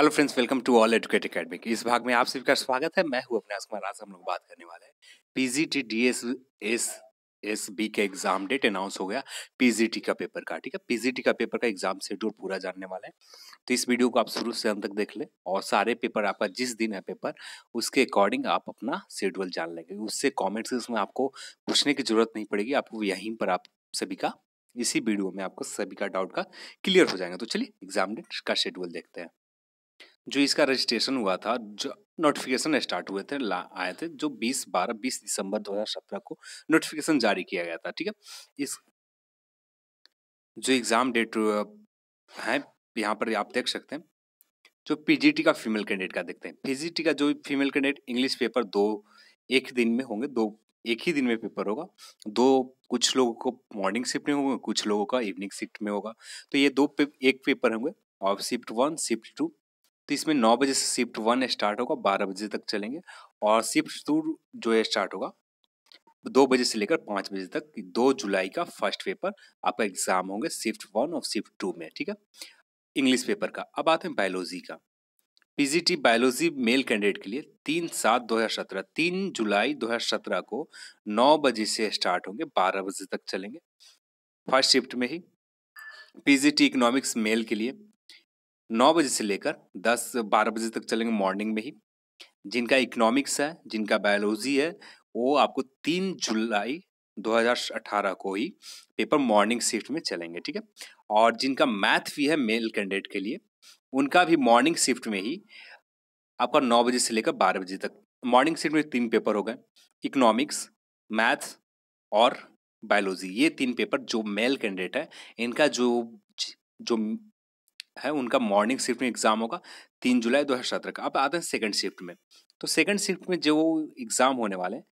hello friends welcome to all educate academic इस भाग में आप सभी का स्वागत है मैं हूं अपने कुमार आज हम लोग बात करने वाले हैं PGT DS S S B का एग्जाम डेट अनाउंस हो गया पीजीटी का पेपर का ठीक है पीजीटी का पेपर का एग्जाम शेड्यूल पूरा जानने वाला है तो इस वीडियो को आप शुरू से अंत तक देख लें और सारे पेपर आपका जिस दिन है पेपर उसके अकॉर्डिंग आप अपना शेड्यूल जान लेंगे उससे कॉमेंट्स में आपको पूछने की जरूरत नहीं पड़ेगी आपको यहीं पर आप सभी का इसी वीडियो में आपको सभी का डाउट का क्लियर हो जाएगा तो चलिए एग्जाम डेट का शेड्यूल देखते हैं जो इसका रजिस्ट्रेशन हुआ था जो नोटिफिकेशन स्टार्ट हुए थे आए थे जो 20 बारह 20 दिसंबर 2017 को नोटिफिकेशन जारी किया गया था ठीक है इस जो एग्ज़ाम डेट है यहाँ पर आप देख सकते हैं जो पीजीटी का फीमेल कैंडिडेट का देखते हैं पीजीटी का जो फीमेल कैंडिडेट इंग्लिश पेपर दो एक दिन में होंगे दो एक ही दिन में पेपर होगा दो कुछ लोगों को मॉर्निंग शिफ्ट में होगा कुछ लोगों का इवनिंग शिफ्ट में होगा तो ये दो पे, एक पेपर होंगे और शिफ्ट वन शिफ्ट टू तो इसमें नौ बजे से शिफ्ट वन स्टार्ट होगा बारह बजे तक चलेंगे और शिफ्ट टू जो है स्टार्ट होगा दो बजे से लेकर पाँच बजे तक दो जुलाई का फर्स्ट पेपर आपका एग्जाम होंगे शिफ्ट वन और शिफ्ट टू में ठीक है इंग्लिश पेपर का अब आते हैं बायोलॉजी का पीजीटी बायोलॉजी मेल कैंडिडेट के लिए तीन सात दो हज़ार सत्रह तीन जुलाई दो हज़ार सत्रह को नौ बजे से स्टार्ट होंगे बारह बजे तक चलेंगे फर्स्ट शिफ्ट में ही पीजीटी इकोनॉमिक्स मेल के लिए नौ बजे से लेकर दस बारह बजे तक चलेंगे मॉर्निंग में ही जिनका इकोनॉमिक्स है जिनका बायोलॉजी है वो आपको तीन जुलाई 2018 को ही पेपर मॉर्निंग शिफ्ट में चलेंगे ठीक है और जिनका मैथ भी है मेल कैंडिडेट के लिए उनका भी मॉर्निंग शिफ्ट में ही आपका नौ बजे से लेकर बारह बजे तक मॉर्निंग शिफ्ट में तीन पेपर हो गए इकोनॉमिक्स मैथ और बायोलॉजी ये तीन पेपर जो मेल कैंडिडेट है इनका जो जो है उनका मॉर्निंग शिफ्ट में एग्ज़ाम होगा तीन जुलाई दो हज़ार सत्रह का अब आते हैं सेकेंड शिफ्ट में तो सेकेंड शिफ्ट में जो एग्ज़ाम होने वाले हैं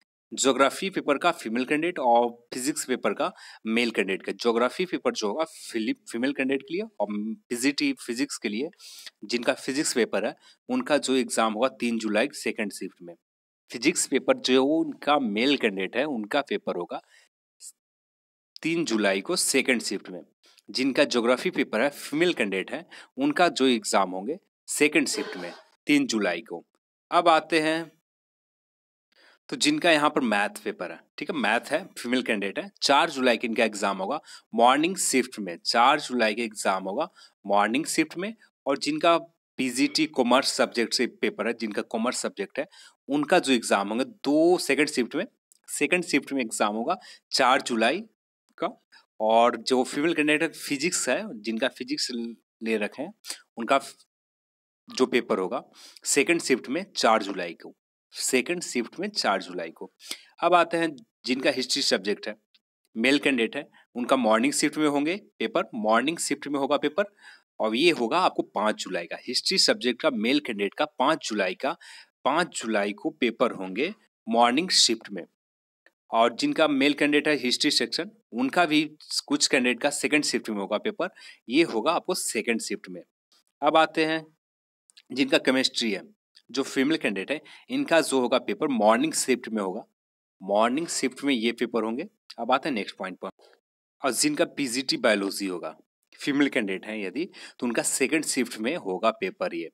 जोग्राफी पेपर का फीमेल कैंडिडेट और फिजिक्स पेपर का मेल कैंडिडेट का जोग्राफी पेपर जो होगा फीमेल कैंडिडेट के लिए और फिजिटी फिजिक्स के लिए जिनका फिजिक्स पेपर है उनका जो एग्ज़ाम होगा तीन जुलाई सेकेंड शिफ्ट में फिजिक्स पेपर जो उनका मेल कैंडिडेट है उनका पेपर होगा तीन जुलाई को सेकेंड शिफ्ट में जिनका ज्योग्राफी पेपर है फीमेल कैंडिडेट है उनका जो एग्ज़ाम होंगे सेकेंड शिफ्ट में तीन जुलाई को अब आते हैं तो जिनका यहाँ पर मैथ पेपर है ठीक है मैथ है फीमेल कैंडिडेट है चार जुलाई के इनका एग्जाम होगा मॉर्निंग शिफ्ट में चार जुलाई के एग्जाम होगा मॉर्निंग शिफ्ट में और जिनका पीजीटी कॉमर्स सब्जेक्ट से पेपर है जिनका कॉमर्स सब्जेक्ट है उनका जो एग्ज़ाम होंगे दो सेकंड शिफ्ट में सेकंड शिफ्ट में एग्ज़ाम होगा चार जुलाई का और जो फीमेल कैंडिडेट फिजिक्स है जिनका फिजिक्स ले रखे हैं उनका जो पेपर होगा सेकंड शिफ्ट में चार जुलाई को सेकंड शिफ्ट में चार जुलाई को अब आते हैं जिनका हिस्ट्री सब्जेक्ट है मेल कैंडिडेट है उनका मॉर्निंग शिफ्ट में होंगे पेपर मॉर्निंग शिफ्ट में होगा पेपर और ये होगा आपको पाँच जुलाई का हिस्ट्री सब्जेक्ट का मेल कैंडिडेट का पाँच जुलाई का पाँच जुलाई को पेपर होंगे मॉर्निंग शिफ्ट में और जिनका मेल कैंडिडेट है हिस्ट्री सेक्शन उनका भी कुछ कैंडिडेट का सेकंड शिफ्ट में होगा पेपर ये होगा आपको सेकंड शिफ्ट में अब आते हैं जिनका केमिस्ट्री है जो फीमेल कैंडिडेट है इनका जो होगा पेपर मॉर्निंग शिफ्ट में होगा मॉर्निंग शिफ्ट में ये पेपर होंगे अब आते हैं नेक्स्ट पॉइंट पर और जिनका पीजीटी बायोलॉजी होगा फीमेल कैंडिडेट हैं यदि तो उनका सेकंड शिफ्ट में होगा पेपर ये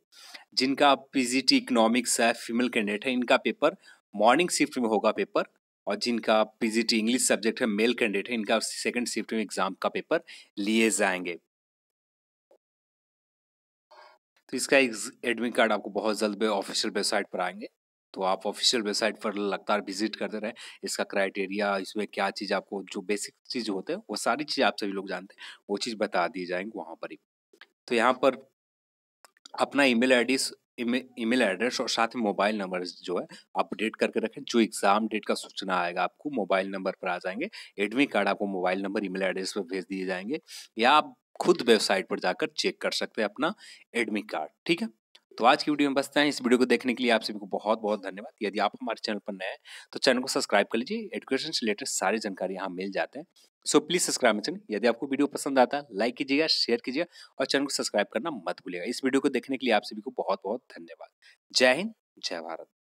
जिनका पीजीटी इकोनॉमिक्स है फीमेल कैंडिडेट है इनका पेपर मॉर्निंग शिफ्ट में होगा पेपर और जिनका पीजीटी इंग्लिश सब्जेक्ट है मेल कैंडिडेट है इनका सेकंड शिफ्ट में एग्ज़ाम का पेपर लिए जाएंगे तो इसका एडमिट कार्ड आपको बहुत जल्द ऑफिशियल वेबसाइट पर आएंगे तो आप ऑफिशियल वेबसाइट पर लगातार विजिट करते रहें इसका क्राइटेरिया इसमें क्या चीज़ आपको जो बेसिक चीज़ होते हैं वो सारी चीज़ आप सभी लोग जानते हैं वो चीज़ बता दी जाएंगे वहाँ पर ही तो यहाँ पर अपना ईमेल आईडी ईमेल एड्रेस और साथ ही मोबाइल नंबर जो है अपडेट करके रखें जो एग्ज़ाम डेट का सूचना आएगा आपको मोबाइल नंबर पर आ जाएंगे एडमिट कार्ड आपको मोबाइल नंबर ईमेल एड्रेस पर भेज दिए जाएंगे या आप खुद वेबसाइट पर जाकर चेक कर सकते हैं अपना एडमिट कार्ड ठीक है तो आज की वीडियो में बसते हैं इस वीडियो को देखने के लिए आप सभी को बहुत बहुत धन्यवाद यदि आप हमारे चैनल पर नए हैं तो चैनल को सब्सक्राइब कर लीजिए एजुकेशन से रिलेटेड सारी जानकारी यहाँ मिल जाते हैं सो प्लीज़ सब्सक्राइब मचन यदि आपको वीडियो पसंद आता है लाइक कीजिएगा शेयर कीजिएगा और चैनल को सब्सक्राइब करना मत भूलिएगा इस वीडियो को देखने के लिए आप सभी को बहुत बहुत धन्यवाद जय हिंद जय भारत